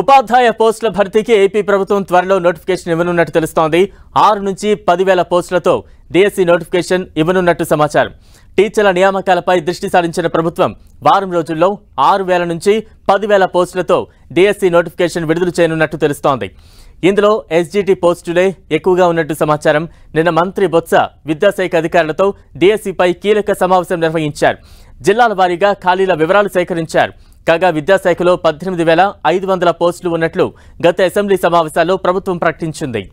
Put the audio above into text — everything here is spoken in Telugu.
ఉపాధ్యాయ పోస్టుల భర్తీకి ఏపీ ప్రభుత్వం త్వరలో నోటిఫికేషన్ ఇవ్వనున్నట్టు తెలుస్తోంది ఆరు నుంచి పదివేల పోస్టులతో డిఎస్సీ నోటిఫికేషన్ ఇవ్వనున్నట్టు సమాచారం టీచర్ల నియామకాలపై దృష్టి సారించిన ప్రభుత్వం వారం రోజుల్లో ఆరు వేల నుంచి పదివేల పోస్టులతో డిఎస్సీ నోటిఫికేషన్ విడుదల చేయనున్నట్టు తెలుస్తోంది ఇందులో ఎస్జీటీ పోస్టులే ఎక్కువగా ఉన్నట్టు సమాచారం నిన్న మంత్రి బొత్స విద్యాశాఖ అధికారులతో డిఎస్సీపై కీలక సమావేశం నిర్వహించారు జిల్లాల వారీగా ఖాళీల వివరాలు సేకరించారు కాగా విద్యాశాఖలో పద్దెనిమిది వేల ఐదు వందల పోస్టులు ఉన్నట్లు గత అసెంబ్లీ సమావేశాల్లో ప్రభుత్వం ప్రకటించింది